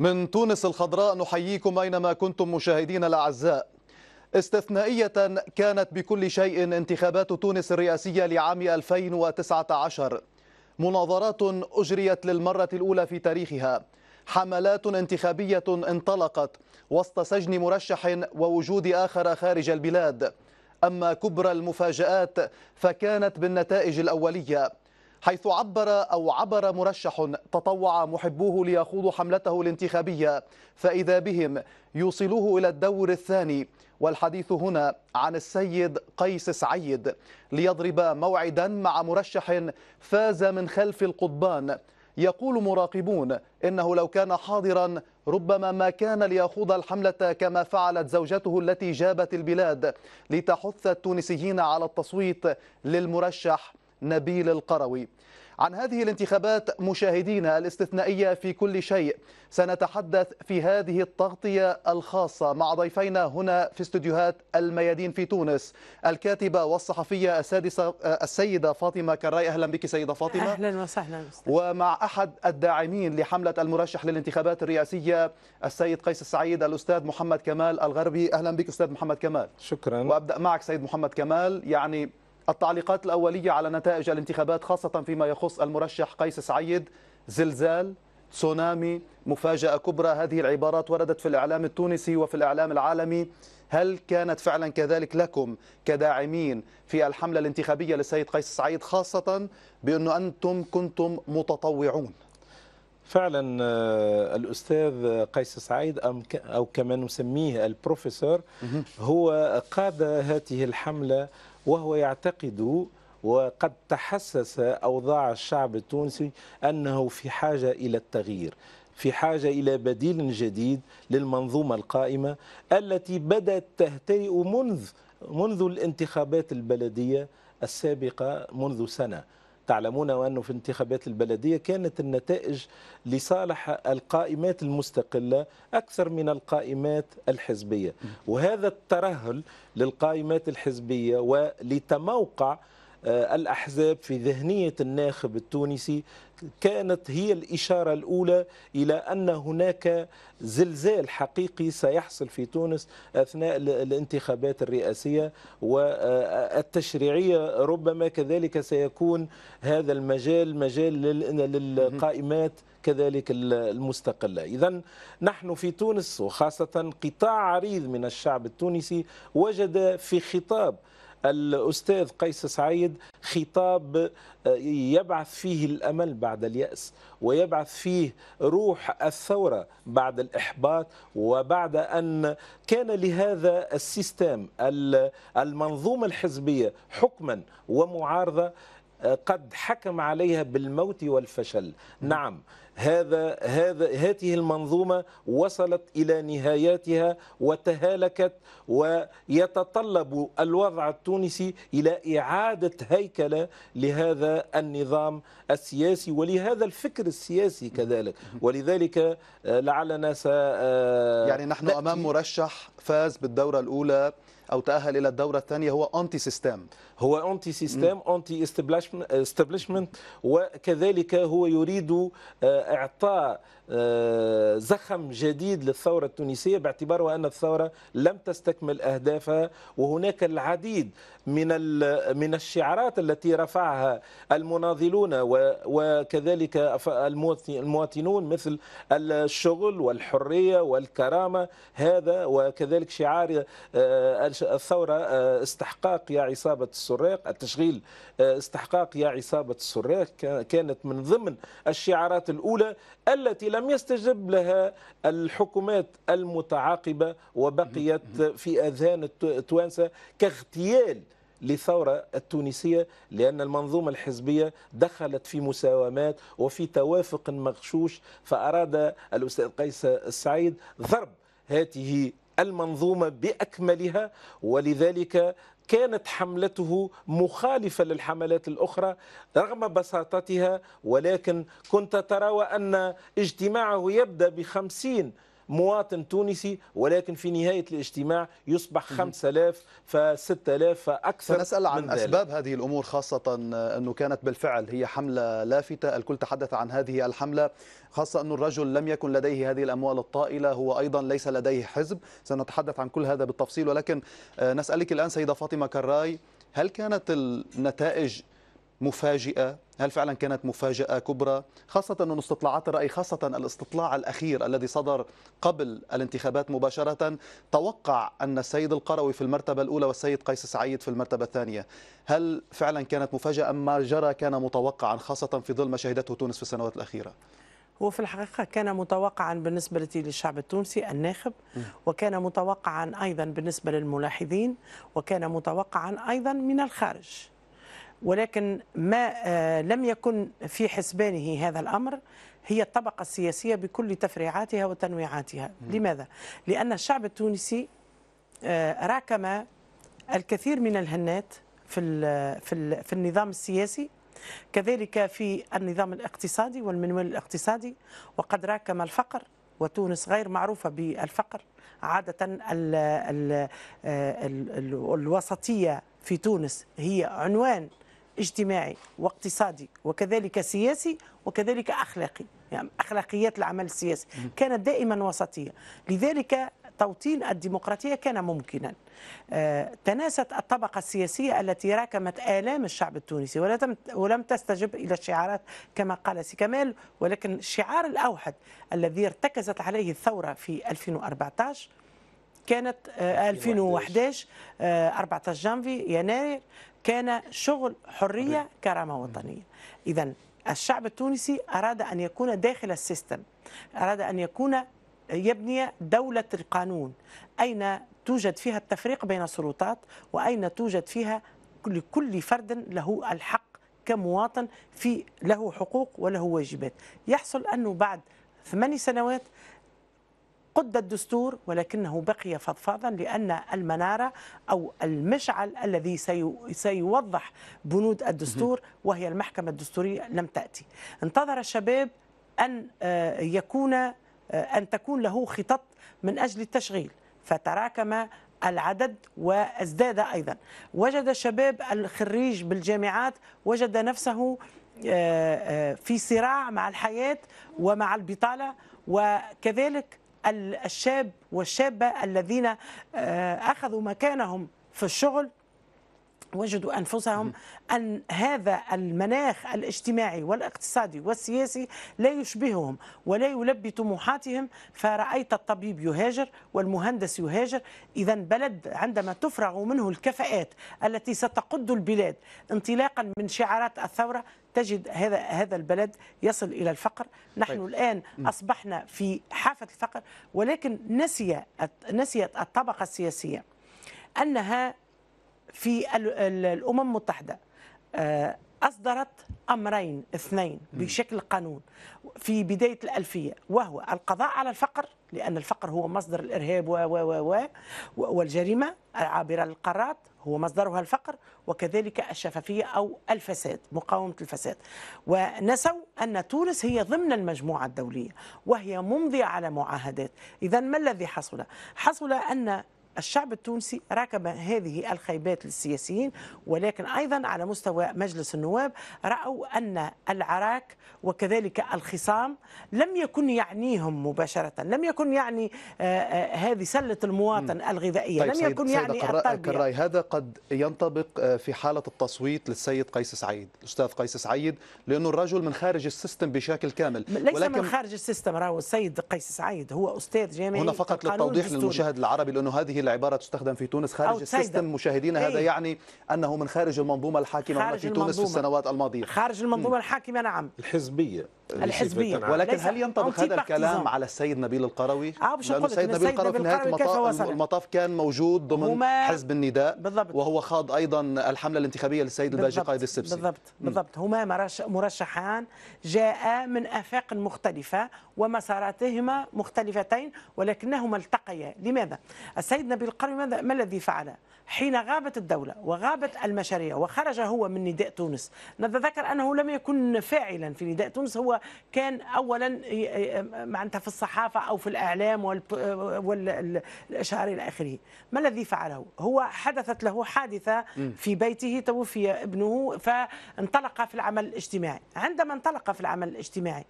من تونس الخضراء نحييكم أينما كنتم مشاهدين الأعزاء استثنائية كانت بكل شيء انتخابات تونس الرئاسية لعام 2019 مناظرات أجريت للمرة الأولى في تاريخها حملات انتخابية انطلقت وسط سجن مرشح ووجود آخر خارج البلاد أما كبرى المفاجآت فكانت بالنتائج الأولية حيث عبر أو عبر مرشح تطوع محبوه ليخوضوا حملته الانتخابية فإذا بهم يوصلوه إلى الدور الثاني والحديث هنا عن السيد قيس سعيد ليضرب موعدا مع مرشح فاز من خلف القضبان يقول مراقبون إنه لو كان حاضرا ربما ما كان ليخوض الحملة كما فعلت زوجته التي جابت البلاد لتحث التونسيين على التصويت للمرشح نبيل القروي عن هذه الانتخابات مشاهدينا الاستثنائية في كل شيء سنتحدث في هذه التغطية الخاصة مع ضيفينا هنا في استديوهات الميادين في تونس الكاتبة والصحفية السادسة السيدة فاطمة كراي أهلا بك سيدة فاطمة أهلا وسهلا ومع أحد الداعمين لحملة المرشح للانتخابات الرئاسية السيد قيس السعيد الأستاذ محمد كمال الغربي أهلا بك أستاذ محمد كمال شكرا وأبدأ معك سيد محمد كمال يعني التعليقات الأولية على نتائج الانتخابات خاصة فيما يخص المرشح قيس سعيد زلزال تسونامي مفاجأة كبرى هذه العبارات وردت في الإعلام التونسي وفي الإعلام العالمي هل كانت فعلا كذلك لكم كداعمين في الحملة الانتخابية للسيد قيس سعيد خاصة بأن أنتم كنتم متطوعون فعلا آه، الأستاذ قيس سعيد أو كما نسميه البروفيسور هو قاد هذه الحملة وهو يعتقد وقد تحسس أوضاع الشعب التونسي أنه في حاجة إلى التغيير في حاجة إلى بديل جديد للمنظومة القائمة التي بدأت تهترئ منذ منذ الانتخابات البلدية السابقة منذ سنة تعلمون أنه في انتخابات البلدية كانت النتائج لصالح القائمات المستقلة أكثر من القائمات الحزبية وهذا الترهل للقائمات الحزبية ولتموقع آه، الأحزاب في ذهنية الناخب التونسي كانت هي الإشارة الأولى إلى أن هناك زلزال حقيقي سيحصل في تونس أثناء الانتخابات الرئاسية والتشريعية ربما كذلك سيكون هذا المجال مجال للقائمات كذلك المستقلة إذا نحن في تونس وخاصة قطاع عريض من الشعب التونسي وجد في خطاب الأستاذ قيس سعيد خطاب آه، يبعث فيه الأمل بعد اليأس ويبعث فيه روح الثورة بعد الإحباط وبعد أن كان لهذا السيستم المنظومة الحزبية حكما ومعارضة آه، قد حكم عليها بالموت والفشل نعم, نعم. هذا هذا هذه المنظومه وصلت الى نهاياتها وتهالكت ويتطلب الوضع التونسي الى اعاده هيكله لهذا النظام السياسي ولهذا الفكر السياسي كذلك ولذلك آه، لعلنا س آه، يعني نحن امام مرشح فاز بالدوره الاولى او تاهل الى الدوره الثانيه هو انتي سيستم هو أنتي سيستم أنتي استبلشمنت وكذلك هو يريد آه، إعطاء آه، زخم جديد للثورة التونسية باعتبار أن الثورة لم تستكمل أهدافها وهناك العديد من من الشعارات التي رفعها المناضلون وكذلك المواطنون مثل الشغل والحرية والكرامة هذا وكذلك شعار آه، الثورة استحقاق يا عصابة السلطة السراق التشغيل آه، استحقاق يا عصابة السراق كانت من ضمن الشعارات الأولى التي لم يستجب لها الحكومات المتعاقبة وبقيت في أذهان التوانسة كاغتيال لثورة التونسية لأن المنظومة الحزبية دخلت في مساومات وفي توافق مغشوش فأراد الأستاذ قيس السعيد ضرب هذه المنظومة بأكملها ولذلك كانت حملته مخالفة للحملات الأخرى رغم بساطتها ولكن كنت ترى أن اجتماعه يبدأ بخمسين مواطن تونسي ولكن في نهاية الاجتماع يصبح 5000 ف6000 فأكثر فنسأل عن من ذلك. أسباب هذه الأمور خاصة أنه كانت بالفعل هي حملة لافتة الكل تحدث عن هذه الحملة خاصة أن الرجل لم يكن لديه هذه الأموال الطائلة هو أيضا ليس لديه حزب سنتحدث عن كل هذا بالتفصيل ولكن آه، نسألك الآن سيدة فاطمة كراي هل كانت النتائج مفاجئة هل فعلا كانت مفاجأة كبرى خاصة أن استطلاعات الرأي خاصة الاستطلاع الأخير الذي صدر قبل الانتخابات مباشرة توقع أن السيد القروي في المرتبة الأولى والسيد قيس سعيد في المرتبة الثانية هل فعلا كانت مفاجأة أم ما جرى كان متوقعا خاصة في ظل ما شهدته تونس في السنوات الأخيرة هو في الحقيقة كان متوقعا بالنسبة للشعب التونسي الناخب وكان متوقعا أيضا بالنسبة للملاحظين وكان متوقعا أيضا من الخارج ولكن ما آه، لم يكن في حسبانه هذا الأمر هي الطبقة السياسية بكل تفريعاتها وتنويعاتها لماذا؟ لأن الشعب التونسي آه، راكم الكثير من الهنات في, في, في النظام السياسي كذلك في النظام الاقتصادي والمنوال الاقتصادي وقد راكم الفقر وتونس غير معروفة بالفقر عادة ال ال آه، الوسطية في تونس هي عنوان اجتماعي واقتصادي وكذلك سياسي وكذلك أخلاقي يعني أخلاقيات العمل السياسي كانت دائما وسطية لذلك توطين الديمقراطية كان ممكنا آه، تناست الطبقة السياسية التي راكمت آلام الشعب التونسي ولم تستجب إلى الشعارات كما قال سيكمال ولكن الشعار الأوحد الذي ارتكزت عليه الثورة في 2014 كانت 2011 آه، 14 آه، جانفي يناير كان شغل حرية كرامة وطنية إذا الشعب التونسي أراد أن يكون داخل السيستم أراد أن يكون يبني دولة القانون أين توجد فيها التفريق بين السلطات وأين توجد فيها لكل فرد له الحق كمواطن في له حقوق وله واجبات يحصل أنه بعد ثماني سنوات قد الدستور ولكنه بقي فضفاضا لأن المنارة أو المشعل الذي سيوضح بنود الدستور وهي المحكمة الدستورية لم تأتي انتظر الشباب أن آه، يكون آه، أن تكون له خطط من أجل التشغيل فتراكم العدد وازداد ايضا وجد الشباب الخريج بالجامعات وجد نفسه آه، في صراع مع الحياه ومع البطاله وكذلك الشاب والشابه الذين آه، اخذوا مكانهم في الشغل وجدوا انفسهم ان هذا المناخ الاجتماعي والاقتصادي والسياسي لا يشبههم ولا يلبي طموحاتهم فرايت الطبيب يهاجر والمهندس يهاجر اذا بلد عندما تفرغ منه الكفاءات التي ستقد البلاد انطلاقا من شعارات الثوره تجد هذا هذا البلد يصل الى الفقر، نحن طيب. الان اصبحنا في حافه الفقر ولكن نسي نسيت الطبقه السياسيه انها في الامم المتحده آه، اصدرت امرين اثنين بشكل قانون في بدايه الالفيه وهو القضاء على الفقر لان الفقر هو مصدر الارهاب و و و والجريمه العابره للقارات هو مصدرها الفقر وكذلك الشفافيه او الفساد مقاومه الفساد ونسوا ان تونس هي ضمن المجموعه الدوليه وهي ممضيه على معاهدات اذا ما الذي حصل حصل ان الشعب التونسي راكب هذه الخيبات للسياسيين ولكن أيضا على مستوى مجلس النواب رأوا أن العراك وكذلك الخصام لم يكن يعنيهم مباشرة لم يكن يعني آه، آه، هذه سلة المواطن الغذائية طيب لم يكن سيد يعني سيد التربية هذا قد ينطبق آه، في حالة التصويت للسيد قيس سعيد الأستاذ قيس سعيد لأنه الرجل من خارج السيستم بشكل كامل ليس ولكن من خارج السيستم راهو السيد قيس سعيد هو أستاذ جامعي هنا فقط للتوضيح للمشاهد العربي لأنه هذه العبارة تستخدم في تونس خارج السيستم مشاهدينا هذا إيه. يعني أنه من خارج المنظومة الحاكمة في تونس في السنوات الماضية خارج المنظومة الحاكمة نعم الحزبية الحزبيه نعم. ولكن هل ينطبق هذا الكلام على السيد نبيل القروي؟ اه باش السيد نبيل القروي في نهايه المطاف, المطاف كان موجود ضمن حزب النداء بالضبط وهو خاض ايضا الحمله الانتخابيه للسيد الباجي قائد السبسي بالضبط بالضبط هما مرشحان جاء من افاق مختلفه ومساراتهما مختلفتين ولكنهما التقيا لماذا؟ السيد سيدنا بالقرن ماذا ما الذي فعل حين غابت الدولة وغابت المشاريع وخرج هو من نداء تونس نتذكر أنه لم يكن فاعلا في نداء تونس هو كان أولا معناتها في الصحافة أو في الإعلام والإشهار إلى آخره ما الذي فعله هو حدثت له حادثة في بيته توفي ابنه فانطلق في العمل الاجتماعي عندما انطلق في العمل الاجتماعي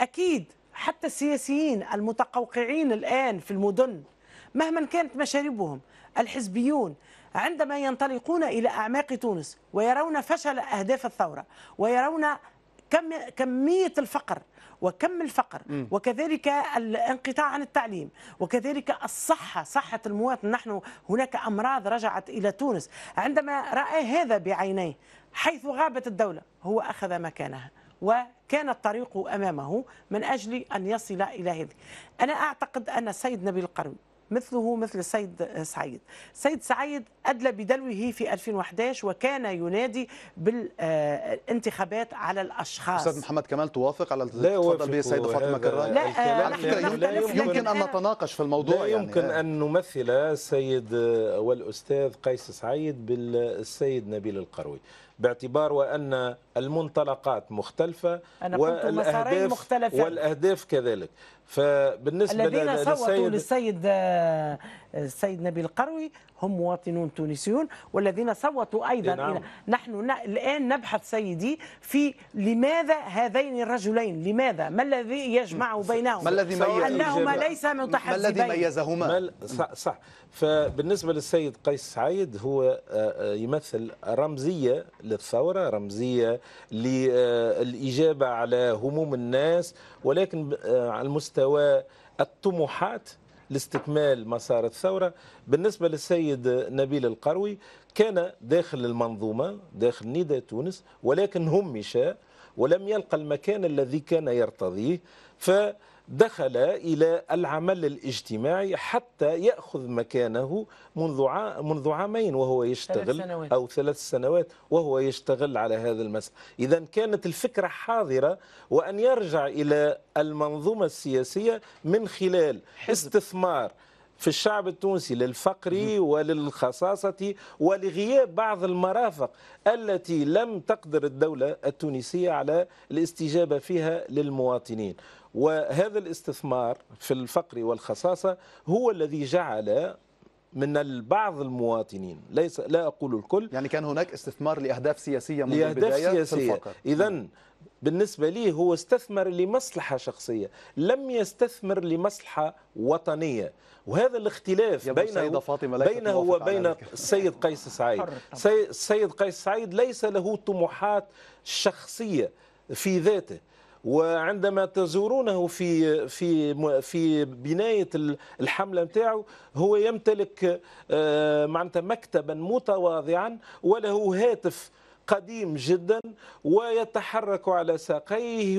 أكيد حتى السياسيين المتقوقعين الآن في المدن مهما كانت مشاربهم الحزبيون عندما ينطلقون إلى أعماق تونس ويرون فشل أهداف الثورة ويرون كم كمية الفقر وكم الفقر م. وكذلك الانقطاع عن التعليم وكذلك الصحة صحة المواطن نحن هناك أمراض رجعت إلى تونس عندما رأى هذا بعينيه حيث غابت الدولة هو أخذ مكانها وكان الطريق أمامه من أجل أن يصل إلى هذه أنا أعتقد أن السيد نبيل القروي مثله مثل السيد سعيد سيد سعيد أدلى بدلوه في 2011 وكان ينادي بالانتخابات على الأشخاص أستاذ محمد كمال توافق على تفضل به السيدة فاطمة كراني لا, على فكرة لا يمكن, يمكن أن نتناقش في الموضوع لا يعني. يمكن يعني. أن نمثل السيد والأستاذ قيس سعيد بالسيد نبيل القروي باعتبار وأن المنطلقات مختلفة أنا والأهداف, مختلفة. والأهداف كذلك فبالنسبه الذين صوتوا للسيد آه، السيد نبيل القروي هم مواطنون تونسيون والذين صوتوا ايضا إيه، نعم. نحن الان نبحث سيدي في لماذا هذين الرجلين لماذا ما الذي يجمع بينهما ما الذي انهما ليس متحزبين ما الذي ميزهما صح, صح فبالنسبه للسيد قيس سعيد هو آه، آه، يمثل رمزيه للثوره رمزيه للاجابه على هموم الناس ولكن على المستوى مستوى الطموحات لاستكمال مسار الثورة بالنسبة للسيد نبيل القروي كان داخل المنظومة داخل نيدا تونس ولكن همش ولم يلقى المكان الذي كان يرتضيه دخل إلى العمل الاجتماعي حتى يأخذ مكانه منذ منذ عامين وهو يشتغل ثلاث أو ثلاث سنوات وهو يشتغل على هذا المسألة إذا كانت الفكرة حاضرة وأن يرجع إلى المنظومة السياسية من خلال حزب. استثمار في الشعب التونسي للفقر وللخصاصة ولغياب بعض المرافق التي لم تقدر الدولة التونسية على الاستجابة فيها للمواطنين وهذا الاستثمار في الفقر والخصاصة هو الذي جعل من البعض المواطنين ليس لا أقول الكل يعني كان هناك استثمار لأهداف سياسية من لأهداف البداية سياسية. في الفقر إذا بالنسبة لي هو استثمر لمصلحة شخصية لم يستثمر لمصلحة وطنية وهذا الاختلاف بينه, بينه وبين السيد قيس سعيد السيد قيس سعيد ليس له طموحات شخصية في ذاته وعندما تزورونه في في في بنايه الحمله نتاعو هو يمتلك آه، معناتها مكتبا متواضعا وله هاتف قديم جدا ويتحرك على ساقيه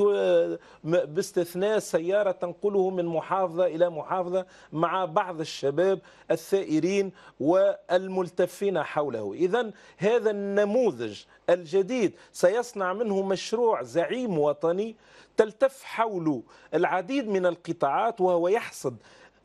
باستثناء سيارة تنقله من محافظة إلى محافظة مع بعض الشباب الثائرين والملتفين حوله إذا هذا النموذج الجديد سيصنع منه مشروع زعيم وطني تلتف حوله العديد من القطاعات وهو يحصد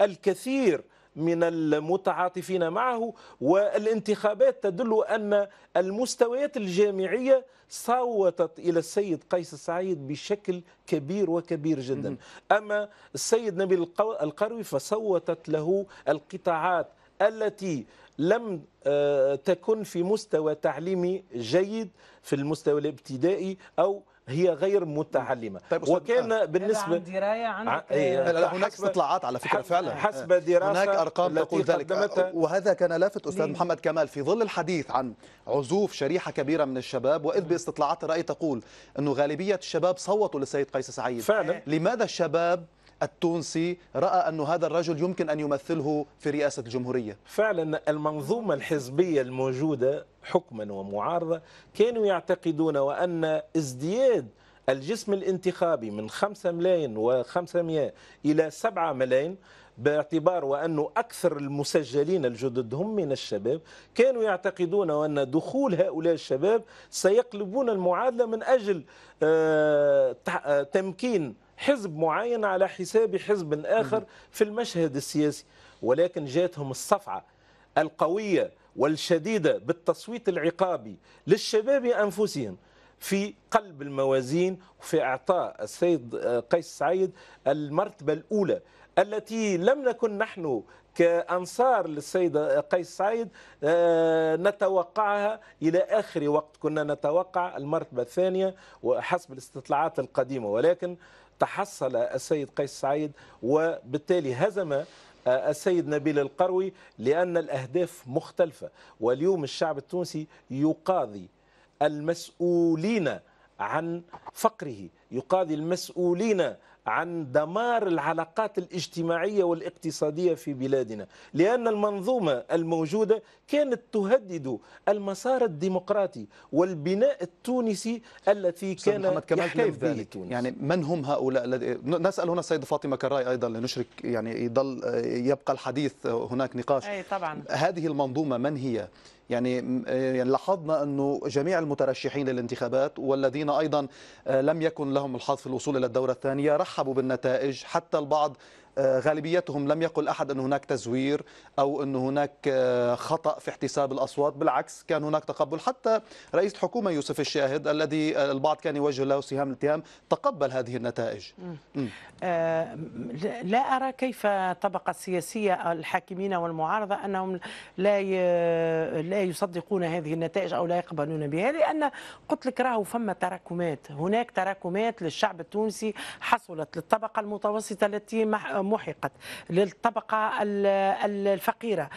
الكثير من المتعاطفين معه والانتخابات تدل أن المستويات الجامعية صوتت إلى السيد قيس سعيد بشكل كبير وكبير جدا أما السيد نبيل القروي فصوتت له القطاعات التي لم آه، تكن في مستوى تعليمي جيد في المستوى الابتدائي أو هي غير متعلمه طيب وكان آه. بالنسبه عن درايه إيه. لا لا هناك استطلاعات على فكره فعلا حسب دراسه هناك ارقام تقول ذلك وهذا كان لافت استاذ ليه؟ محمد كمال في ظل الحديث عن عزوف شريحه كبيره من الشباب واذ باستطلاعات الراي تقول انه غالبيه الشباب صوتوا للسيد قيس سعيد فعلا لماذا الشباب التونسي رأى أن هذا الرجل يمكن أن يمثله في رئاسة الجمهورية فعلا المنظومة الحزبية الموجودة حكما ومعارضة كانوا يعتقدون وأن ازدياد الجسم الانتخابي من 5 ملايين و500 إلى 7 ملايين باعتبار وأنه أكثر المسجلين الجدد هم من الشباب كانوا يعتقدون أن دخول هؤلاء الشباب سيقلبون المعادلة من أجل آه، آه، تمكين حزب معين على حساب حزب آخر في المشهد السياسي ولكن جاتهم الصفعة القوية والشديدة بالتصويت العقابي للشباب أنفسهم في قلب الموازين وفي إعطاء السيد آه، قيس سعيد المرتبة الأولى التي لم نكن نحن كأنصار للسيد آه، قيس سعيد آه، نتوقعها إلى آخر وقت كنا نتوقع المرتبة الثانية وحسب الاستطلاعات القديمة ولكن تحصل السيد قيس سعيد وبالتالي هزم السيد نبيل القروي لأن الأهداف مختلفة واليوم الشعب التونسي يقاضي المسؤولين عن فقره يقاضي المسؤولين عن دمار العلاقات الاجتماعية والاقتصادية في بلادنا لأن المنظومة الموجودة كانت تهدد المسار الديمقراطي والبناء التونسي الذي كان محمد كمال كيف به تونس. يعني من هم هؤلاء نسأل هنا السيدة فاطمة كراي أيضا لنشرك يعني يضل يبقى الحديث هناك نقاش أي طبعا. هذه المنظومة من هي يعني،, آه، يعني لاحظنا أنه جميع المترشحين للانتخابات والذين أيضا آه، لم يكن لهم الحظ في الوصول إلى الدورة الثانية رحبوا بالنتائج حتى البعض آه، غالبيتهم لم يقل أحد أن هناك تزوير أو أن هناك آه، خطأ في احتساب الأصوات بالعكس كان هناك تقبل حتى رئيس الحكومة يوسف الشاهد الذي آه، البعض كان يوجه له سهام الاتهام تقبل هذه النتائج لا أرى كيف الطبقة السياسية الحاكمين والمعارضة أنهم لا لا يصدقون هذه النتائج أو لا يقبلون بها لأن قلت لك راهو فما تراكمات هناك تراكمات للشعب التونسي حصلت للطبقة المتوسطة التي محقت للطبقة الفقيرة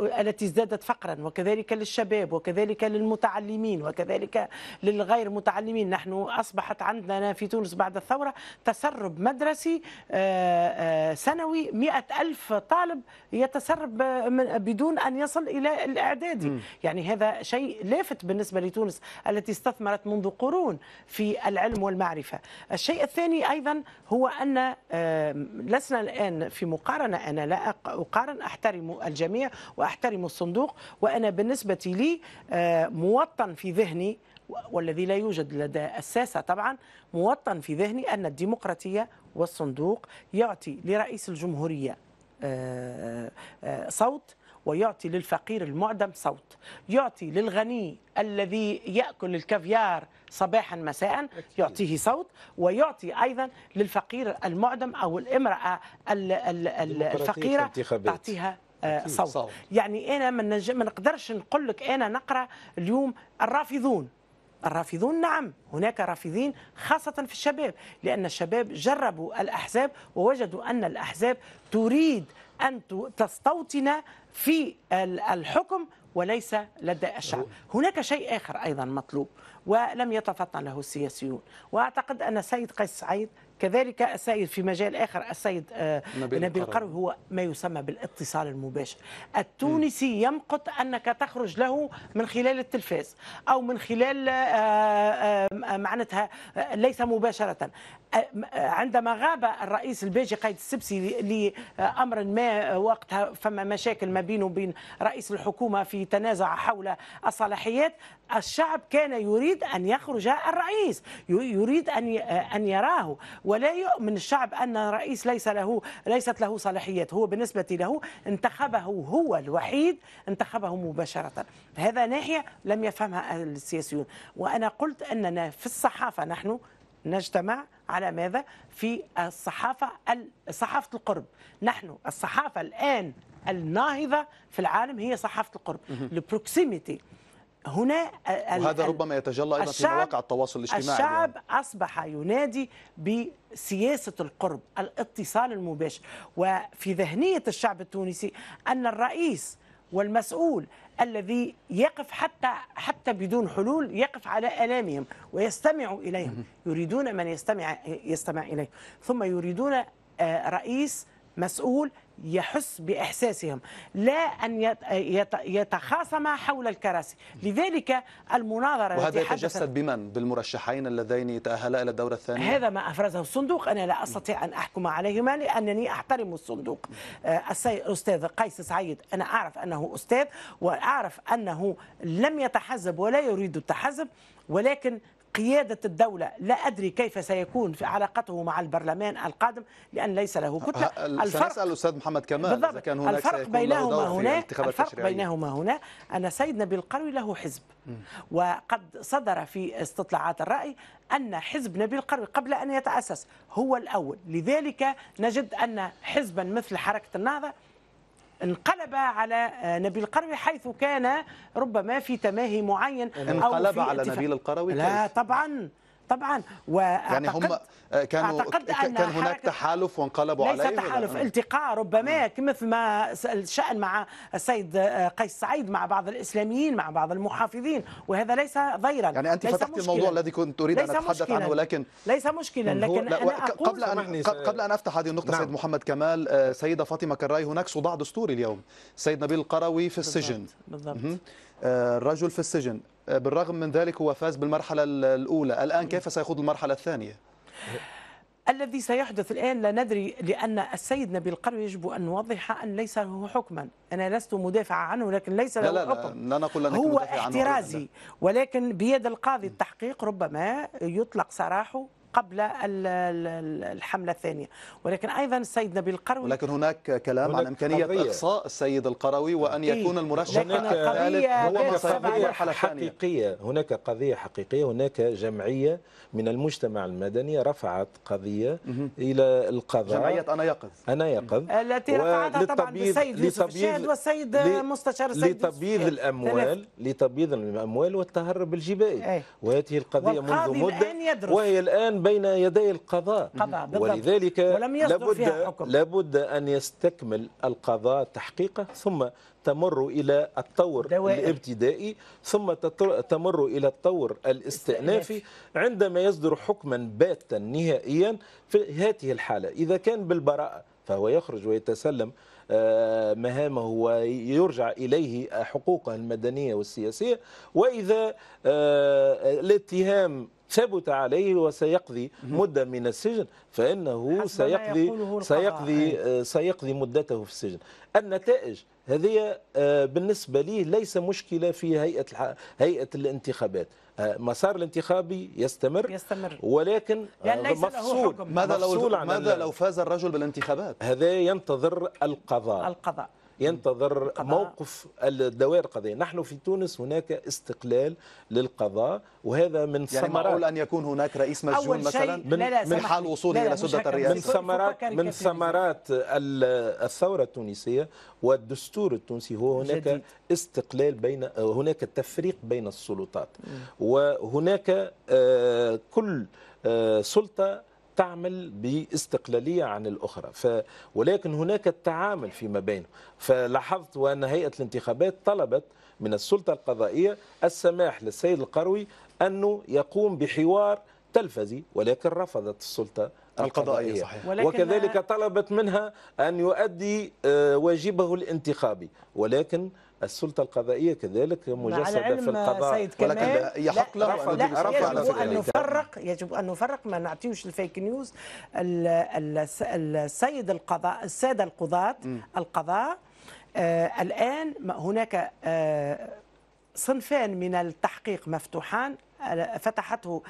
التي ازدادت فقرا وكذلك للشباب وكذلك للمتعلمين وكذلك للغير متعلمين نحن أصبحت عندنا في تونس بعد الثورة تسرب مدرسي آه، آه، سنوي مئة ألف طالب يتسرب آه، بدون أن يصل إلى الإعدادي يعني هذا شيء لافت بالنسبة لتونس التي استثمرت منذ قرون في العلم والمعرفة الشيء الثاني أيضا هو أن لسنا الآن في مقارنة أنا لا أقارن أحترم الجميع وأحترم الصندوق وأنا بالنسبة لي آه، موطن في ذهني والذي لا يوجد لدى الساسة طبعا موطن في ذهني أن الديمقراطية والصندوق يعطي لرئيس الجمهورية آه، آه، صوت ويعطي للفقير المعدم صوت يعطي للغني الذي يأكل الكافيار صباحا مساء يعطيه صوت ويعطي أيضا للفقير المعدم أو الامرأة الفقيرة تعطيها آه، صوت. صوت يعني أنا ما نقدرش نقول لك أنا نقرأ اليوم الرافضون الرافضون نعم هناك رافضين خاصة في الشباب لأن الشباب جربوا الأحزاب ووجدوا أن الأحزاب تريد أن تستوطن في الحكم وليس لدى الشعب هناك شيء آخر أيضا مطلوب ولم يتفطن له السياسيون وأعتقد أن السيد قيس سعيد كذلك السيد في مجال آخر السيد آه، نبيل, نبيل القروي هو ما يسمى بالاتصال المباشر التونسي يمقت أنك تخرج له من خلال التلفاز أو من خلال آه، آه، معناتها ليس مباشرة عندما غاب الرئيس الباجي قيد السبسي لأمر ما وقتها فما مشاكل ما بينه وبين رئيس الحكومة في تنازع حول الصلاحيات الشعب كان يريد أن يخرج الرئيس يريد أن أن يراه ولا يؤمن الشعب أن الرئيس ليس له ليست له صلاحيات هو بالنسبة له انتخبه هو الوحيد انتخبه مباشرة هذا ناحية لم يفهمها السياسيون وأنا قلت أننا في الصحافة نحن نجتمع على ماذا في الصحافة صحافة القرب نحن الصحافة الآن الناهضة في العالم هي صحافة القرب البروكسيميتي هنا وهذا ربما يتجلى ايضا في مواقع التواصل الاجتماعي الشعب يعني. اصبح ينادي بسياسه القرب، الاتصال المباشر، وفي ذهنيه الشعب التونسي ان الرئيس والمسؤول الذي يقف حتى حتى بدون حلول يقف على آلامهم ويستمع إليهم يريدون من يستمع يستمع إليهم ثم يريدون آه، رئيس مسؤول يحس باحساسهم لا ان يتخاصم حول الكراسي لذلك المناظره وهذا يتجسد بمن بالمرشحين اللذين تاهلا الى الدوره الثانيه هذا ما افرزه الصندوق انا لا استطيع ان احكم عليهما لانني احترم الصندوق آه، الاستاذ قيس سعيد انا اعرف انه استاذ واعرف انه لم يتحزب ولا يريد التحزب ولكن قيادة الدولة لا أدري كيف سيكون في علاقته مع البرلمان القادم لأن ليس له كتلة الفرق سنسأل الأستاذ محمد كمال إذا كان هناك الفرق بينهما هنا الفرق بينهما هنا أن سيد نبيل القروي له حزب وقد صدر في استطلاعات الرأي أن حزب نبيل قروي قبل أن يتأسس هو الأول لذلك نجد أن حزبا مثل حركة النهضة انقلب على آه، نبيل القروي حيث كان ربما في تماهي معين انقلب على نبيل القروي لا طبعا طبعا يعني هم آه، كانوا أعتقد أن كان هناك تحالف وانقلبوا ليس عليه ليس تحالف التقاء ربما مثل ما الشأن مع السيد آه، قيس سعيد مع بعض الإسلاميين مع بعض المحافظين وهذا ليس ضيرا يعني أنت فتحت الموضوع الذي كنت أريد أن أتحدث عنه ولكن ليس مشكلا لكن لا أنا أقول قبل أن قبل أن أفتح هذه النقطة نعم. سيد محمد كمال آه، سيدة فاطمة كراي هناك صداع دستوري اليوم سيد نبيل القروي في السجن بالضبط, بالضبط. الرجل في السجن بالرغم من ذلك هو فاز بالمرحلة الأولى الآن كيف سيخوض المرحلة الثانية؟ الذي سيحدث الآن لا ندري لأن السيد نبيل قرو يجب أن نوضح أن ليس له حكما أنا لست مدافعة عنه لكن ليس له لا لا حكم لا نقول أنك هو احترازي ولكن بيد القاضي التحقيق ربما يطلق سراحه قبل الحمله الثانيه ولكن ايضا السيد نبيل القروي ولكن هناك كلام هناك عن امكانيه قضية. اقصاء السيد القروي وان إيه؟ يكون المرشح هناك قضيه هناك قضيه حقيقيه هناك قضيه حقيقيه هناك جمعيه من المجتمع المدني رفعت قضيه مه. الى القضاء جمعيه انا يقظ انا يقظ التي رفعتها طبعا بالسيد يوسف الشاهد والسيد مستشار السيد لتبييض الاموال لتبييض الاموال والتهرب الجبائي إيه. وهذه القضيه منذ مده وهي الان بين يدي القضاء ولذلك لابد, لابد أن يستكمل القضاء تحقيقه ثم تمر إلى الطور دوائر. الابتدائي ثم تمر إلى الطور الاستئنافي عندما يصدر حكما باتا نهائيا في هذه الحالة إذا كان بالبراءة فهو يخرج ويتسلم آه، مهامه ويرجع إليه حقوقه المدنية والسياسية وإذا آه، الاتهام ثبت عليه وسيقضي مدة من السجن فإنه سيقضي سيقضي آه، سيقضي مدته في السجن النتائج هذه آه، بالنسبة لي ليس مشكلة في هيئة هيئة الانتخابات آه، مسار الانتخابي يستمر يستمر ولكن يعني ليس مفصول له ماذا لو ماذا لو فاز الرجل بالانتخابات هذا ينتظر القضاء القضاء يعني ينتظر قضاء. موقف الدوائر القضائية نحن في تونس هناك استقلال للقضاء وهذا من يعني ثمرات معقول أن يكون هناك رئيس مسجون مثلا من, لا لا من حال وصوله إلى سدة الرئاسة من ثمرات من ثمرات الثورة التونسية والدستور التونسي هو هناك جديد. استقلال بين هناك تفريق بين السلطات وهناك آه، كل آه، سلطة تعمل باستقلاليه عن الاخرى ف ولكن هناك التعامل فيما بينه فلاحظت وان هيئه الانتخابات طلبت من السلطه القضائيه السماح للسيد القروي انه يقوم بحوار تلفزي ولكن رفضت السلطه القضائيه, القضائية صحيح. وكذلك طلبت منها ان يؤدي آه، واجبه الانتخابي ولكن السلطه القضائيه كذلك مجسده في القضاء سيد كمال ولكن يحق له ان لا يجب ان يعني نفرق يجب ان نفرق ما نعطيوش الفيك نيوز السيد القضاء الساده القضاه القضاء آه، الان هناك آه، صنفان من التحقيق مفتوحان آه، فتحته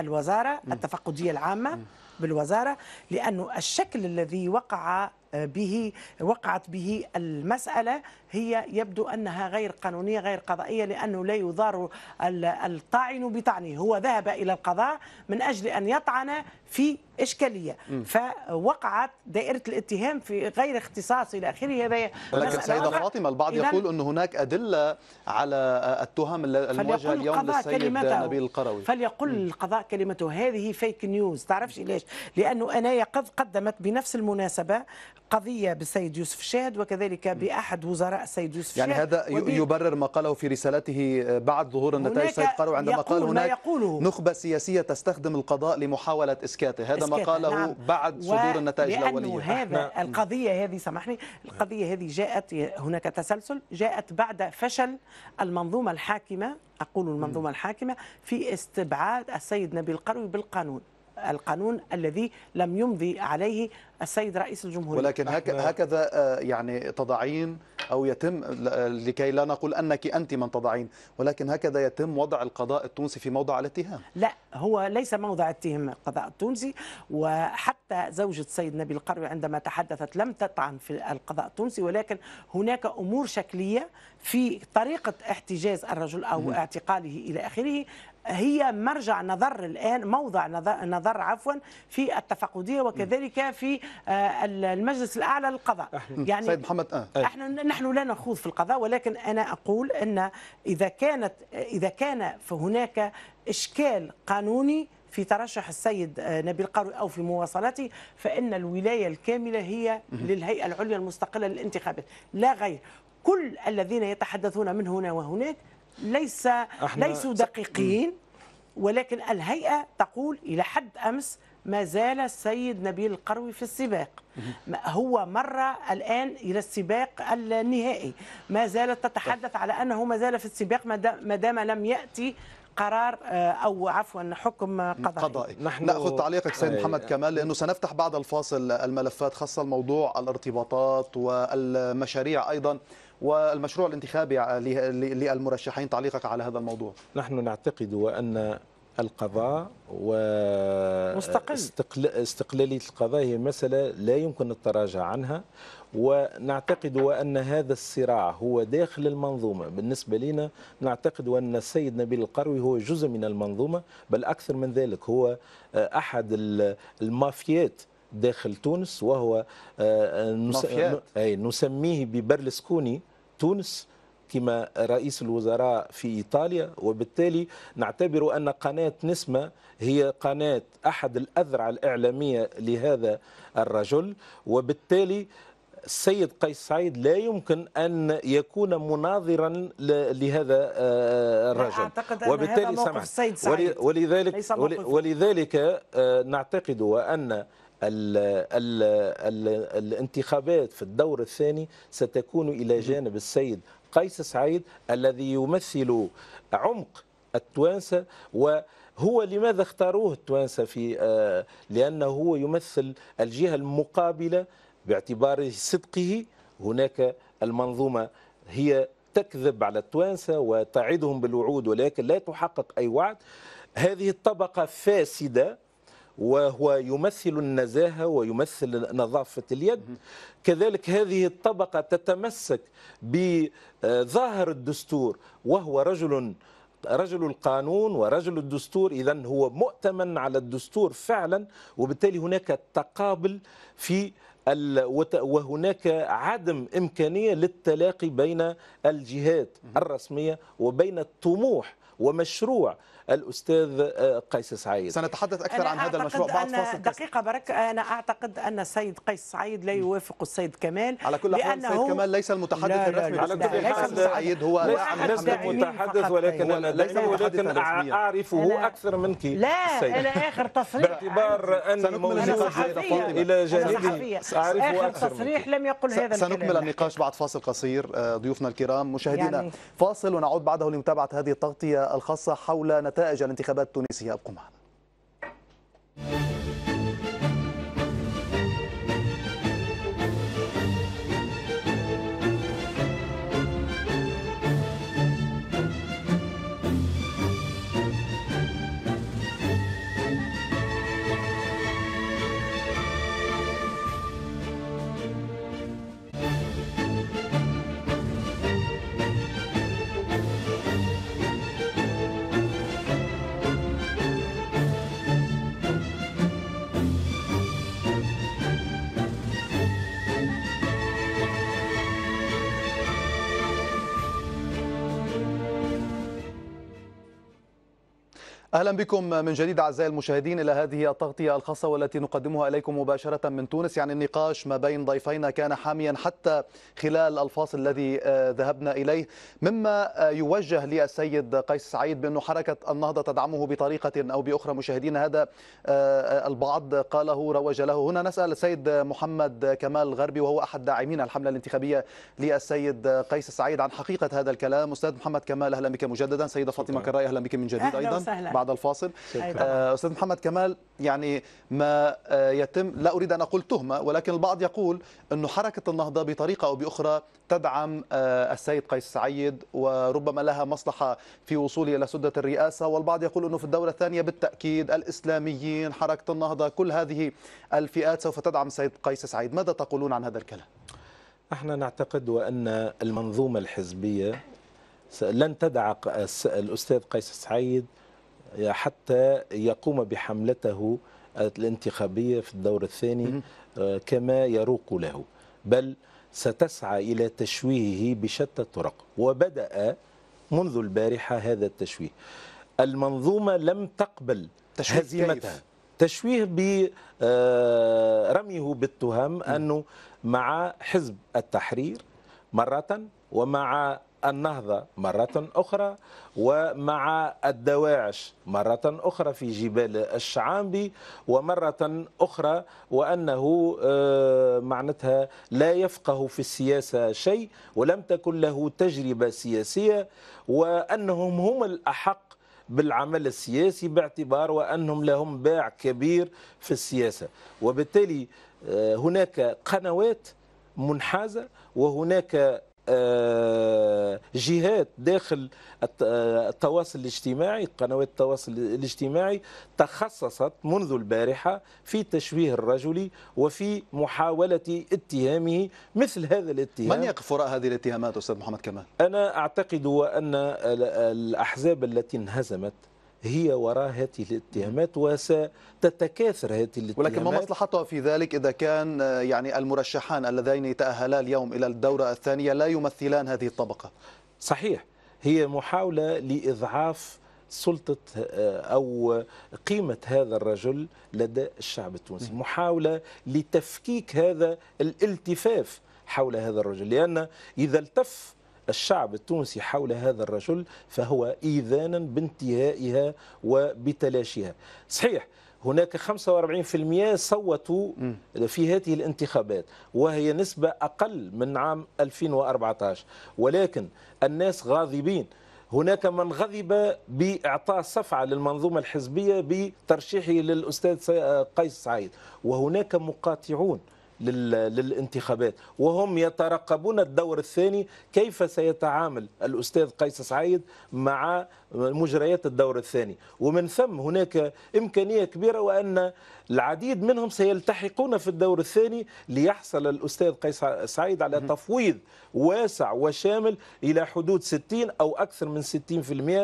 الوزارة التفقدية العامة بالوزارة لانه الشكل الذي وقع به وقعت به المسألة هي يبدو أنها غير قانونية غير قضائية لأنه لا يضار الطاعن بطعنه هو ذهب إلى القضاء من أجل أن يطعن في إشكالية فوقعت دائرة الاتهام في غير اختصاص إلى آخره هذا لكن سيدة فاطمة البعض يقول أن هناك أدلة على التهم الموجهة اليوم للسيد نبيل القروي فليقل القضاء كلمته هذه فيك نيوز تعرفش ليش لأنه أنا قد قدمت بنفس المناسبة قضية بالسيد يوسف شاهد وكذلك بأحد وزراء السيد يوسف يعني شاهد هذا يبرر ما قاله في رسالته آه، بعد ظهور النتائج سيد قارو عندما قال هناك يقوله نخبة سياسية تستخدم القضاء لمحاولة إسكاته هذا إسكاته ما قاله نعم بعد صدور النتائج الأولية هذا نعم. القضية هذه سمحني القضية هذه جاءت هناك تسلسل جاءت بعد فشل المنظومة الحاكمة أقول المنظومة الحاكمة في استبعاد السيد نبيل القروي بالقانون القانون الذي لم يمضي عليه السيد رئيس الجمهورية ولكن هكذا آه، يعني تضعين أو يتم آه، لكي لا نقول أنك أنت من تضعين ولكن هكذا يتم وضع القضاء التونسي في موضع الاتهام لا هو ليس موضع اتهام القضاء التونسي وحتى زوجة السيد نبيل القروي عندما تحدثت لم تطعن في القضاء التونسي ولكن هناك أمور شكلية في طريقة احتجاز الرجل أو اعتقاله إلى آخره هي مرجع نظر الآن موضع نظر, عفوا في التفقدية وكذلك في آه، المجلس الأعلى للقضاء يعني سيد محمد آه. احنا نحن لا نخوض في القضاء ولكن أنا أقول أن إذا كانت إذا كان فهناك إشكال قانوني في ترشح السيد آه، نبيل قروي او في مواصلته فان الولايه الكامله هي للهيئه العليا المستقله للانتخابات لا غير كل الذين يتحدثون من هنا وهناك ليس ليسوا دقيقين ولكن الهيئة تقول إلى حد أمس ما زال السيد نبيل القروي في السباق هو مر الآن إلى السباق النهائي ما زالت تتحدث طيب. على أنه ما زال في السباق ما دام لم يأتي قرار آه، او عفوا حكم قضائي, قضائي. نحن ناخذ تعليقك سيد محمد كمال لانه سنفتح بعد الفاصل الملفات خاصه الموضوع الارتباطات والمشاريع ايضا والمشروع الانتخابي للمرشحين تعليقك على هذا الموضوع نحن نعتقد أن القضاء و مستقل. استقلالية القضاء هي مسألة لا يمكن التراجع عنها ونعتقد أن هذا الصراع هو داخل المنظومة بالنسبة لنا نعتقد أن السيد نبيل القروي هو جزء من المنظومة بل أكثر من ذلك هو آه، أحد المافيات داخل تونس وهو آه، آه، نس... أي نسميه ببرلسكوني تونس كما رئيس الوزراء في إيطاليا وبالتالي نعتبر أن قناة نسمة هي قناة أحد الأذرع الإعلامية لهذا الرجل وبالتالي السيد قيس سعيد لا يمكن ان يكون مناظرا لهذا آه، الرجل أعتقد أن وبالتالي هذا موقف السيد سعيد ولذلك ولذلك آه، نعتقد وان ال ال ال الانتخابات في الدور الثاني ستكون إلى جانب السيد قيس سعيد الذي يمثل عمق التوانسة وهو لماذا اختاروه التوانسة في آه، لأنه هو يمثل الجهة المقابلة باعتبار صدقه هناك المنظومة هي تكذب على التوانسة وتعدهم بالوعود ولكن لا تحقق أي وعد هذه الطبقة فاسدة وهو يمثل النزاهة ويمثل نظافة اليد كذلك هذه الطبقة تتمسك بظاهر الدستور وهو رجل رجل القانون ورجل الدستور إذا هو مؤتمن على الدستور فعلا وبالتالي هناك تقابل في وهناك عدم إمكانية للتلاقي بين الجهات الرسمية وبين الطموح ومشروع الاستاذ آه، قيس سعيد سنتحدث اكثر عن هذا المشروع بعد فاصل دقيقه برك انا اعتقد ان السيد قيس سعيد لا يوافق السيد كمال على كل حال السيد كمال ليس المتحدث لا الرسمي لا على كل حال سعيد هو ليس المتحدث ولكن انا ليس ولكن اعرفه اكثر منك لا انا اخر تصريح باعتبار ان الى جانبي اعرفه اكثر تصريح لم يقل هذا سنكمل النقاش بعد فاصل قصير آه، ضيوفنا الكرام مشاهدينا يعني. فاصل ونعود بعده لمتابعه هذه التغطيه الخاصه حول نتائج نتائج الانتخابات التونسية ابقوا معنا اهلا بكم من جديد اعزائي المشاهدين الى هذه التغطيه الخاصه والتي نقدمها اليكم مباشره من تونس يعني النقاش ما بين ضيفينا كان حاميا حتى خلال الفاصل الذي آه، ذهبنا اليه مما آه، يوجه للسيد قيس سعيد بانه حركه النهضه تدعمه بطريقه او باخرى مشاهدين هذا آه، البعض قاله روج له هنا نسال السيد محمد كمال الغربي وهو احد داعمين الحمله الانتخابيه للسيد قيس سعيد عن حقيقه هذا الكلام استاذ محمد كمال اهلا بك مجددا سيده فاطمه كراي اهلا بك من جديد ايضا بعد بعد الفاصل آه استاذ محمد كمال يعني ما آه، يتم لا اريد ان اقول تهمه ولكن البعض يقول انه حركه النهضه بطريقه او باخرى تدعم آه، السيد قيس سعيد وربما لها مصلحه في وصوله الى سده الرئاسه والبعض يقول انه في الدوله الثانيه بالتاكيد الاسلاميين حركه النهضه كل هذه الفئات سوف تدعم السيد قيس سعيد ماذا تقولون عن هذا الكلام احنا نعتقد وان المنظومه الحزبيه لن تدع الاستاذ قيس سعيد حتى يقوم بحملته الانتخابية في الدور الثاني آه، كما يروق له بل ستسعى إلى تشويهه بشتى الطرق وبدأ منذ البارحة هذا التشويه المنظومة لم تقبل تشويه هزيمتها كيف؟ تشويه برميه آه، بالتهم أنه مع حزب التحرير مرة ومع النهضة مرة أخرى ومع الدواعش مرة أخرى في جبال الشعامبي ومرة أخرى وأنه آه، معناتها لا يفقه في السياسة شيء ولم تكن له تجربة سياسية وأنهم هم الأحق بالعمل السياسي باعتبار وأنهم لهم باع كبير في السياسة وبالتالي آه، هناك قنوات منحازة وهناك آه، جهات داخل آه، التواصل الاجتماعي قنوات التواصل الاجتماعي تخصصت منذ البارحة في تشويه الرجل وفي محاولة اتهامه مثل هذا الاتهام من يقف وراء هذه الاتهامات أستاذ محمد كمال؟ أنا أعتقد أن الأحزاب التي انهزمت هي وراء هذه الاتهامات وستتكاثر هذه الاتهامات ولكن ما مصلحتها في ذلك إذا كان آه، يعني المرشحان اللذين يتأهلا اليوم إلى الدورة الثانية لا يمثلان هذه الطبقة صحيح هي محاولة لإضعاف سلطة آه، أو قيمة هذا الرجل لدى الشعب التونسي محاولة لتفكيك هذا الالتفاف حول هذا الرجل لأن إذا التف الشعب التونسي حول هذا الرجل فهو إيذانا بانتهائها وبتلاشيها صحيح هناك 45% صوتوا في هذه الانتخابات وهي نسبة أقل من عام 2014 ولكن الناس غاضبين هناك من غضب باعطاء صفعه للمنظومه الحزبيه بترشيحه للاستاذ قيس سعيد وهناك مقاطعون للانتخابات وهم يترقبون الدور الثاني كيف سيتعامل الأستاذ قيس سعيد مع مجريات الدور الثاني ومن ثم هناك إمكانية كبيرة وأن العديد منهم سيلتحقون في الدور الثاني ليحصل الأستاذ قيس سعيد على تفويض واسع وشامل إلى حدود 60 أو أكثر من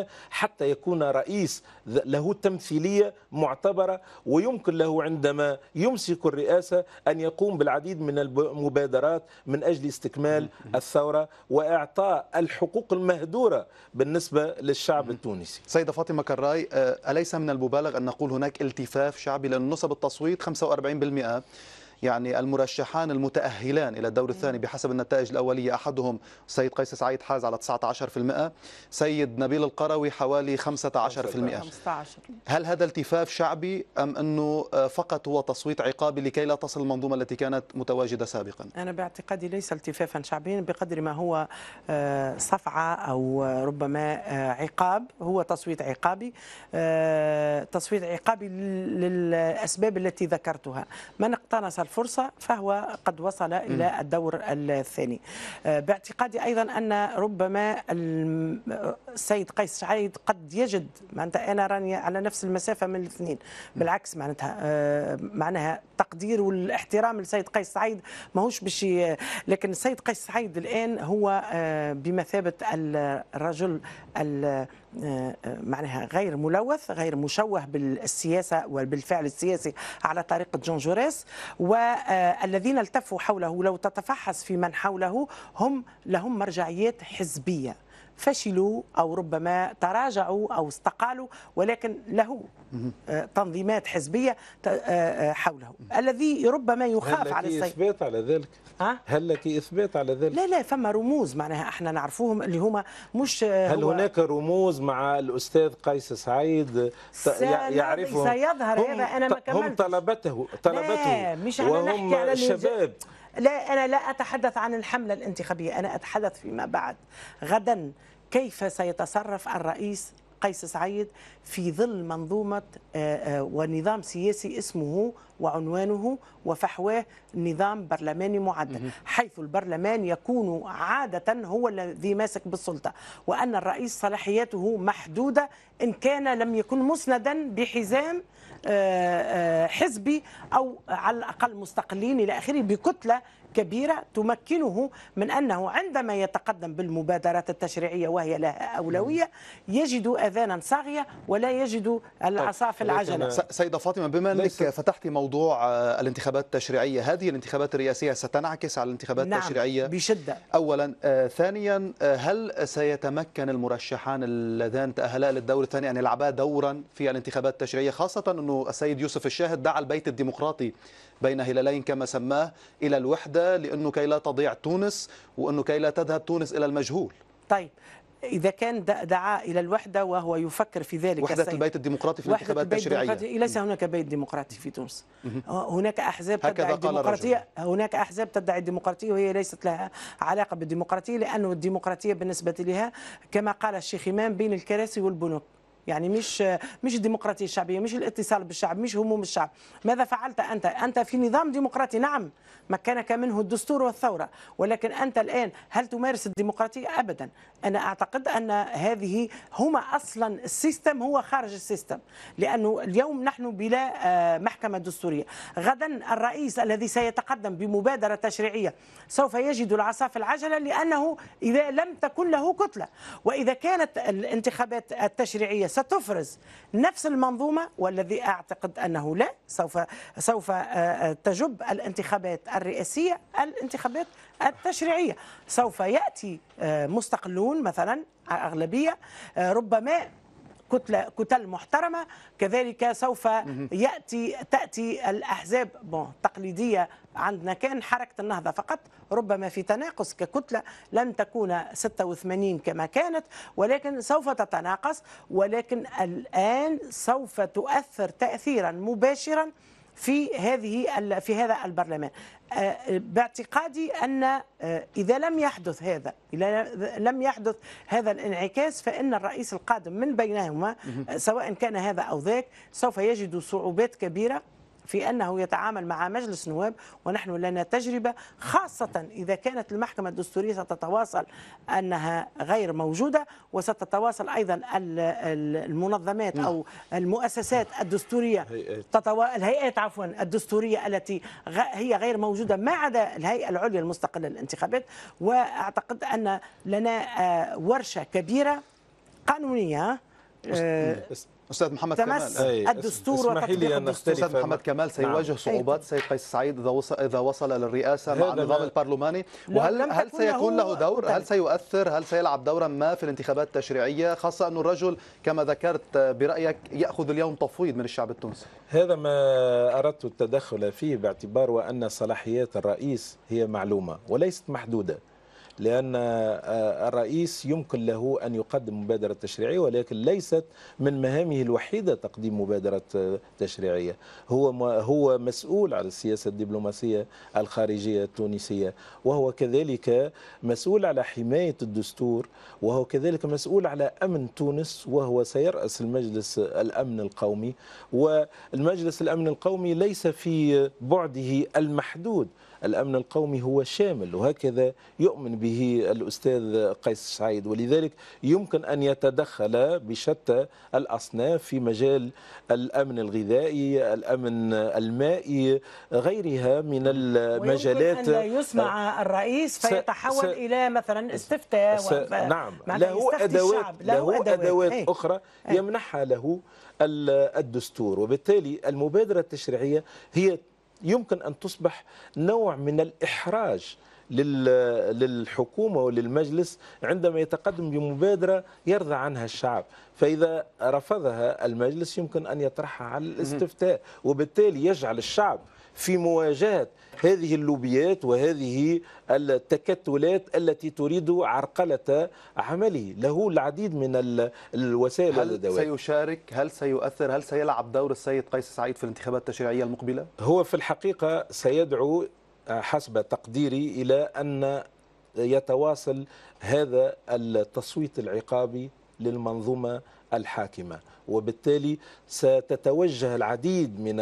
60% حتى يكون رئيس له تمثيلية معتبرة ويمكن له عندما يمسك الرئاسة أن يقوم بالعديد من المبادرات من أجل استكمال الثورة وإعطاء الحقوق المهدورة بالنسبة للشعب التونسي سيدة فاطمة كراي آه، أليس من المبالغ أن نقول هناك التفاف شعبي لأن نسب التصويت 45% يعني المرشحان المتأهلان إلى الدور الثاني بحسب النتائج الأولية أحدهم سيد قيس سعيد حاز على 19% سيد نبيل القروي حوالي 15% هل هذا التفاف شعبي أم أنه فقط هو تصويت عقابي لكي لا تصل المنظومة التي كانت متواجدة سابقا أنا باعتقادي ليس التفافا شعبيا بقدر ما هو آه، صفعة أو ربما آه، عقاب هو تصويت عقابي آه، تصويت عقابي للأسباب التي ذكرتها من اقتنص الفرصة فهو قد وصل إلى الدور الثاني آه، باعتقادي أيضا أن ربما السيد قيس سعيد قد يجد معناتها أنا راني على نفس المسافة من الاثنين بالعكس معناتها آه، معناها تقدير والاحترام للسيد قيس سعيد ماهوش باش لكن السيد قيس سعيد الآن هو آه، بمثابة الرجل آه، آه، معناها غير ملوث غير مشوه بالسياسة وبالفعل السياسي على طريقة جون جوريس والذين التفوا حوله لو تتفحص في من حوله هم لهم مرجعيات حزبية فشلوا أو ربما تراجعوا أو استقالوا ولكن له آه، تنظيمات حزبية آه، آه، حوله الذي ربما يخاف على السيد هل لك إثبات على ذلك؟ ها؟ هل لك إثبات على ذلك؟ لا لا فما رموز معناها احنا نعرفوهم اللي هما مش هل هو هناك رموز مع الأستاذ قيس سعيد يعرفهم سيظهر هذا أنا ما كملتش هم طلبته طلبته لا مش وهم نحكي على الشباب لا أنا لا أتحدث عن الحملة الانتخابية أنا أتحدث فيما بعد غدا كيف سيتصرف الرئيس قيس سعيد في ظل منظومة آه، آه، ونظام سياسي اسمه وعنوانه وفحواه نظام برلماني معدل حيث البرلمان يكون عادة هو الذي ماسك بالسلطة وأن الرئيس صلاحياته محدودة إن كان لم يكن مسندا بحزام آه، آه، حزبي او على الاقل مستقلين الى اخره بكتله كبيرة تمكنه من أنه عندما يتقدم بالمبادرات التشريعية وهي لها أولوية يجد أذانا صاغية ولا يجد العصا في طيب، العجلة سيدة فاطمة بما أنك فتحت موضوع آه، الانتخابات التشريعية هذه الانتخابات الرئاسية ستنعكس على الانتخابات نعم التشريعية بشدة أولا آه، ثانيا آه، هل سيتمكن المرشحان اللذان تأهلا للدور الثاني أن يلعبا دورا في الانتخابات التشريعية خاصة أنه السيد يوسف الشاهد دعا البيت الديمقراطي بين هلالين كما سماه إلى الوحدة لأنه كي لا تضيع تونس وأنه كي لا تذهب تونس إلى المجهول طيب إذا كان دعا إلى الوحدة وهو يفكر في ذلك وحدة السيد. البيت الديمقراطي في الانتخابات التشريعية ليس هناك بيت ديمقراطي في تونس هناك أحزاب تدعي الديمقراطية هناك أحزاب تدعي الديمقراطية وهي ليست لها علاقة بالديمقراطية لأنه الديمقراطية بالنسبة لها كما قال الشيخ إمام بين الكراسي والبنوك يعني مش مش الديمقراطيه الشعبيه مش الاتصال بالشعب مش هموم الشعب ماذا فعلت انت انت في نظام ديمقراطي نعم مكنك منه الدستور والثوره ولكن انت الان هل تمارس الديمقراطيه ابدا انا اعتقد ان هذه هما اصلا السيستم هو خارج السيستم لانه اليوم نحن بلا آه، محكمه دستوريه غدا الرئيس الذي سيتقدم بمبادره تشريعيه سوف يجد العصا في العجله لانه اذا لم تكن له كتله واذا كانت الانتخابات التشريعيه ستفرز نفس المنظومه والذي اعتقد انه لا سوف سوف آه، آه، تجب الانتخابات الرئاسيه الانتخابات التشريعيه سوف ياتي آه، مستقلون مثلا اغلبيه ربما كتلة كتل محترمة كذلك سوف يأتي تأتي الأحزاب تقليدية عندنا كان حركة النهضة فقط ربما في تناقص ككتلة لن تكون 86 كما كانت ولكن سوف تتناقص ولكن الآن سوف تؤثر تأثيرا مباشرا في هذه في هذا البرلمان آه، باعتقادي ان آه، اذا لم يحدث هذا اذا لم يحدث هذا الانعكاس فان الرئيس القادم من بينهما آه، سواء كان هذا او ذاك سوف يجد صعوبات كبيره في أنه يتعامل مع مجلس نواب ونحن لنا تجربة خاصة إذا كانت المحكمة الدستورية ستتواصل أنها غير موجودة وستتواصل أيضا المنظمات أو المؤسسات الدستورية الهيئات عفوا الدستورية التي هي غير موجودة ما عدا الهيئة العليا المستقلة للانتخابات وأعتقد أن لنا آه، ورشة كبيرة قانونية آه، استاذ محمد تمس كمال الدستور وتطبيق الدستور استاذ محمد كمال نعم. سيواجه صعوبات السيد قيس سعيد اذا وصل اذا وصل للرئاسه مع النظام البرلماني وهل هل سيكون له دور هل سيؤثر هل سيلعب دورا ما في الانتخابات التشريعيه خاصه انه الرجل كما ذكرت برايك ياخذ اليوم تفويض من الشعب التونسي هذا ما اردت التدخل فيه باعتبار وان صلاحيات الرئيس هي معلومه وليست محدوده لأن آه، آه، الرئيس يمكن له أن يقدم مبادرة تشريعية ولكن ليست من مهامه الوحيدة تقديم مبادرة آه، تشريعية هو هو مسؤول على السياسة الدبلوماسية الخارجية التونسية وهو كذلك مسؤول على حماية الدستور وهو كذلك مسؤول على أمن تونس وهو سيرأس المجلس الأمن القومي والمجلس الأمن القومي ليس في بعده المحدود الأمن القومي هو شامل وهكذا يؤمن به الأستاذ قيس سعيد ولذلك يمكن أن يتدخل بشتى الأصناف في مجال الأمن الغذائي الأمن المائي غيرها من المجالات أن لا يسمع الرئيس فيتحول س... إلى مثلا استفتاء س... و... نعم له أدوات, له أدوات, أدوات أي. أخرى أي. يمنحها له الدستور وبالتالي المبادرة التشريعية هي يمكن أن تصبح نوع من الإحراج للحكومة وللمجلس عندما يتقدم بمبادرة يرضى عنها الشعب فإذا رفضها المجلس يمكن أن يطرحها على الاستفتاء وبالتالي يجعل الشعب في مواجهة هذه اللوبيات وهذه التكتلات التي تريد عرقلة عمله له العديد من الوسائل هل والادوات هل سيشارك هل سيؤثر هل سيلعب دور السيد قيس سعيد في الانتخابات التشريعية المقبلة هو في الحقيقة سيدعو حسب تقديري إلى أن يتواصل هذا التصويت العقابي للمنظومة الحاكمة وبالتالي ستتوجه العديد من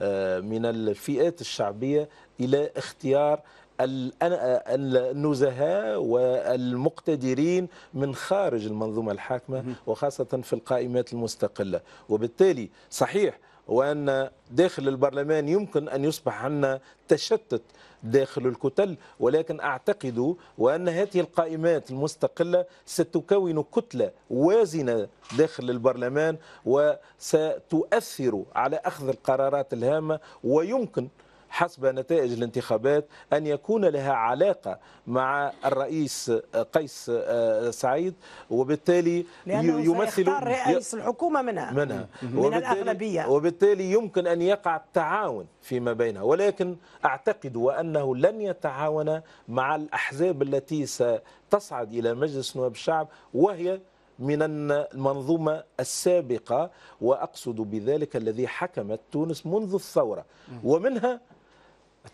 آه، من الفئات الشعبية إلى اختيار آه، النزهاء والمقتدرين من خارج المنظومة الحاكمة وخاصة في القائمات المستقلة وبالتالي صحيح وأن داخل البرلمان يمكن أن يصبح عندنا تشتت داخل الكتل ولكن أعتقد وأن هذه القائمات المستقلة ستكون كتلة وازنة داخل البرلمان وستؤثر على أخذ القرارات الهامة ويمكن حسب نتائج الانتخابات أن يكون لها علاقة مع الرئيس قيس آه، سعيد وبالتالي لأنه يمثل رئيس الحكومة منها منها من الأغلبية وبالتالي يمكن أن يقع التعاون فيما بينها ولكن أعتقد وأنه لن يتعاون مع الأحزاب التي ستصعد إلى مجلس نواب الشعب وهي من المنظومة السابقة وأقصد بذلك الذي حكمت تونس منذ الثورة ومنها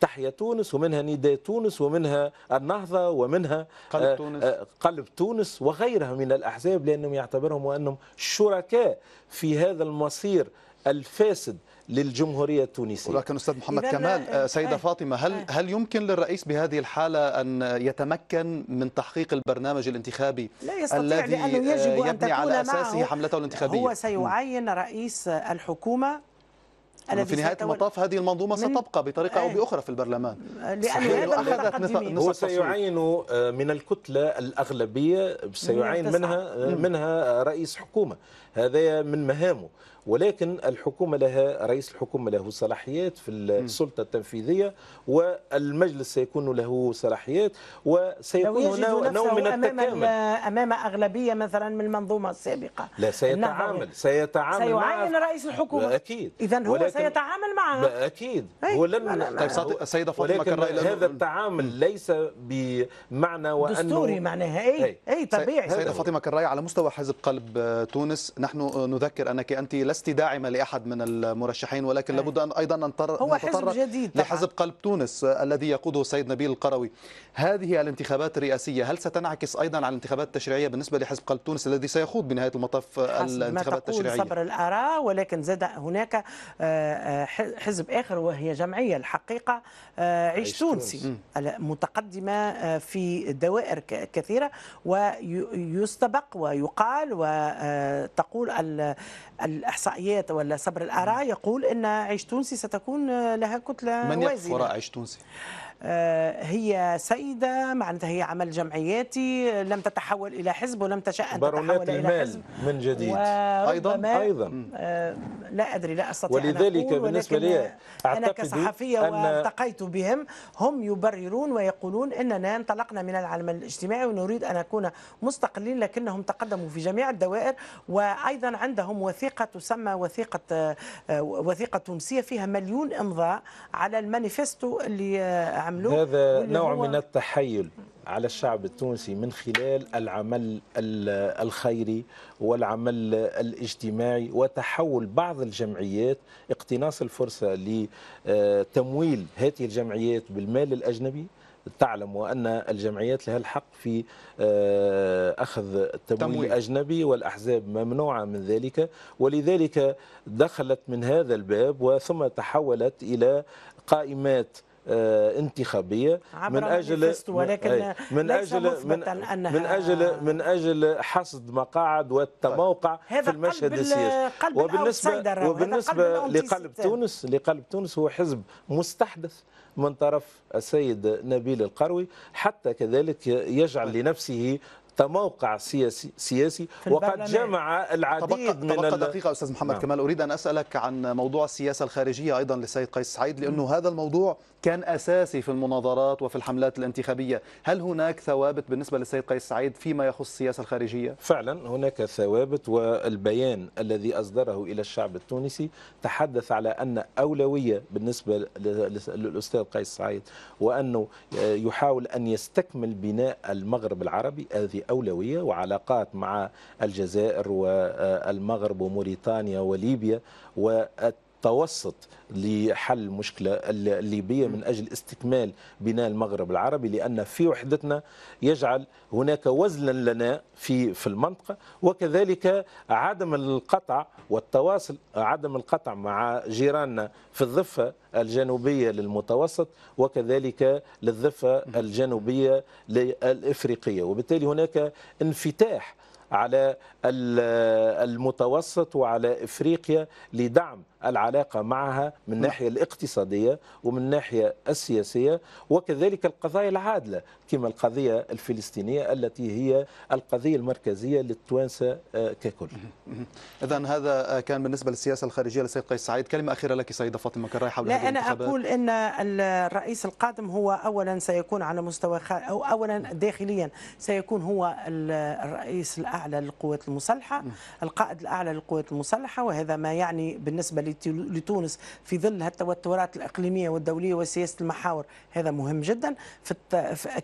تحيا تونس ومنها نداء تونس ومنها النهضة ومنها قلب آه، تونس, آه، قلب تونس وغيرها من الأحزاب لأنهم يعتبرهم وأنهم شركاء في هذا المصير الفاسد للجمهورية التونسية ولكن أستاذ محمد كمال آه، سيدة فاطمة هل, هل يمكن للرئيس بهذه الحالة أن يتمكن من تحقيق البرنامج الانتخابي لا يستطيع الذي لأنه يجب يبني أن تكون على أساسه حملته الانتخابية هو سيعين رئيس الحكومة في نهايه المطاف هذه المنظومه من... ستبقى بطريقه او آه. باخرى في البرلمان لانه هو سيعين آه، من الكتله الاغلبيه سيعين منها آه، منها رئيس حكومه هذا من مهامه ولكن الحكومه لها رئيس الحكومه له صلاحيات في السلطه التنفيذيه والمجلس سيكون له صلاحيات وسيكون نوع من التكامل امام اغلبيه مثلا من المنظومه السابقه لا سيتعامل نعم، سيتعامل سيعاين رئيس الحكومه اكيد اذا هو سيتعامل معها اكيد إيه، هو لن طيب السيده فاطمه كان هذا التعامل ليس بمعنى وانه دستوري معناها اي اي إيه، طبيعي سيده فاطمه كراي على مستوى حزب قلب تونس نحن نذكر انك انت لست داعمة لأحد من المرشحين ولكن لابد أن أيضا أن هو حزب جديد لحزب قلب تونس الذي يقوده السيد نبيل القروي هذه الانتخابات الرئاسية هل ستنعكس أيضا على الانتخابات التشريعية بالنسبة لحزب قلب تونس الذي سيخوض بنهاية المطاف الانتخابات التشريعية صبر الآراء ولكن زاد هناك آه، آه، حزب آخر وهي جمعية الحقيقة آه، عيش تونسي متقدمة في دوائر كثيرة ويستبق ويقال وتقول الأحسن الاحصائيات ولا صبر الاراء يقول ان عيش تونسي ستكون آه، لها كتله من وازنه من يقف وراء عيش تونسي؟ آه، هي سيدة معناتها هي عمل جمعياتي لم تتحول إلى حزب ولم تشاء أن تتحول إلى حزب من جديد أيضا أيضا آه، لا أدري لا أستطيع ولذلك أن أقول بالنسبة لي أعتقد أنا كصحفية والتقيت بهم هم يبررون ويقولون أننا انطلقنا من العالم الاجتماعي ونريد أن نكون مستقلين لكنهم تقدموا في جميع الدوائر وأيضا عندهم وثيقة تسمى وثيقة آه، وثيقة تونسية فيها مليون إمضاء على المانيفيستو اللي عملوه هذا نوع هو... من التحيل على الشعب التونسي من خلال العمل الخيري والعمل الاجتماعي وتحول بعض الجمعيات اقتناص الفرصة لتمويل هذه الجمعيات بالمال الأجنبي تعلم وان الجمعيات لها الحق في آه، اخذ تمويل اجنبي والاحزاب ممنوعه من ذلك ولذلك دخلت من هذا الباب وثم تحولت الى قائمات آه، انتخابيه عبر من اجل ولكن من اجل من, أنها من اجل من اجل حصد مقاعد طيب. والتموقع في المشهد السياسي وبالنسبه وبالنسبه لقلب تونس لقلب تونس هو حزب مستحدث من طرف السيد نبيل القروي حتى كذلك يجعل لنفسه كموقع سياسي سياسي وقد جمع العديد طبقة من طبقة دقيقه استاذ محمد نعم. كمال اريد ان اسالك عن موضوع السياسه الخارجيه ايضا للسيد قيس سعيد لانه م. هذا الموضوع كان اساسي في المناظرات وفي الحملات الانتخابيه هل هناك ثوابت بالنسبه للسيد قيس سعيد فيما يخص السياسه الخارجيه فعلا هناك ثوابت والبيان الذي اصدره الى الشعب التونسي تحدث على ان اولويه بالنسبه للاستاذ قيس سعيد وانه يحاول ان يستكمل بناء المغرب العربي هذه أولوية وعلاقات مع الجزائر والمغرب وموريتانيا وليبيا توسط لحل المشكلة الليبية من أجل استكمال بناء المغرب العربي لأن في وحدتنا يجعل هناك وزنا لنا في في المنطقة وكذلك عدم القطع والتواصل عدم القطع مع جيراننا في الضفة الجنوبية للمتوسط وكذلك للضفة الجنوبية الإفريقية وبالتالي هناك انفتاح على المتوسط وعلى افريقيا لدعم العلاقة معها من الناحية نعم. الاقتصادية ومن الناحية السياسية وكذلك القضايا العادلة كما القضية الفلسطينية التي هي القضية المركزية للتوانسة آه، ككل إذا هذا آه، كان بالنسبة للسياسة الخارجية للسيد قيس سعيد كلمة أخيرة لك سيدة فاطمة كراي حول لا أنا أقول أن الرئيس القادم هو أولا سيكون على مستوى خ... أو أولا داخليا سيكون هو الرئيس الأعلى للقوات المسلحة القائد الأعلى للقوات المسلحة وهذا ما يعني بالنسبة لي لتونس في ظل التوترات الإقليمية والدولية وسياسة المحاور هذا مهم جدا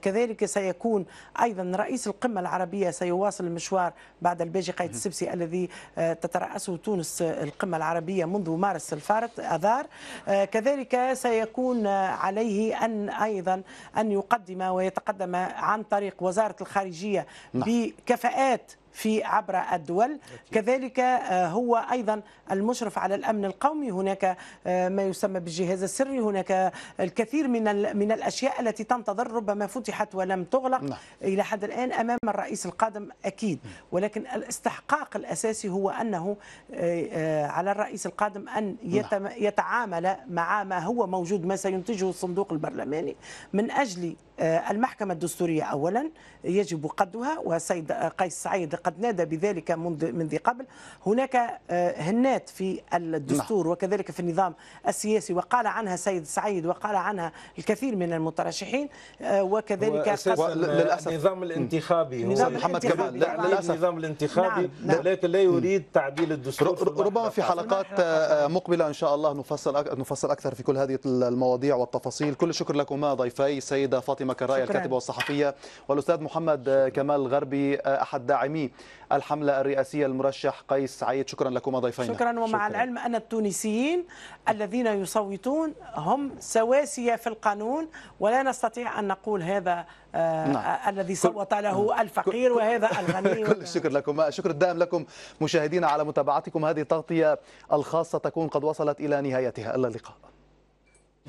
كذلك سيكون أيضا رئيس القمة العربية سيواصل المشوار بعد الباجي قايد السبسي الذي آه، تترأسه تونس آه، القمة العربية منذ مارس الفارط أذار آه، كذلك سيكون عليه أن أيضا أن يقدم ويتقدم عن طريق وزارة الخارجية نعم. بكفاءات في عبر الدول كذلك آه، هو أيضا المشرف على الأمن القومي هناك آه، ما يسمى بالجهاز السري هناك الكثير من من الأشياء التي تنتظر ربما فتحت ولم تغلق نعم. إلى حد الآن أمام الرئيس القادم أكيد ولكن الاستحقاق الأساسي هو أنه آه، على الرئيس القادم أن نعم. يتعامل مع ما هو موجود ما سينتجه الصندوق البرلماني من أجل المحكمة الدستورية أولا يجب قدها والسيد قيس سعيد وقد نادى بذلك منذ منذ قبل هناك آه، هنات في الدستور نعم. وكذلك في النظام السياسي وقال عنها سيد سعيد وقال عنها الكثير من المترشحين آه، وكذلك للاسف النظام الانتخابي نظام محمد كمال للاسف النظام نعم. الانتخابي نعم. ولكن لا يريد تعديل الدستور ربما في حلقات آه، مقبله ان شاء الله نفصل نفصل اكثر في كل هذه المواضيع والتفاصيل كل الشكر لكما ضيفي السيده فاطمه كرايه الكاتبه والصحفيه والاستاذ محمد كمال الغربي احد داعمي الحملة الرئاسية المرشح قيس سعيد شكرا لكم ضيفينا شكرا ومع شكرا. العلم أن التونسيين الذين يصوتون هم سواسية في القانون ولا نستطيع أن نقول هذا آه، نعم. آه، الذي صوت له الفقير وهذا الغني كل الشكر لكم الشكر الدائم لكم مشاهدينا على متابعتكم هذه التغطية الخاصة تكون قد وصلت إلى نهايتها إلى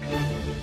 اللقاء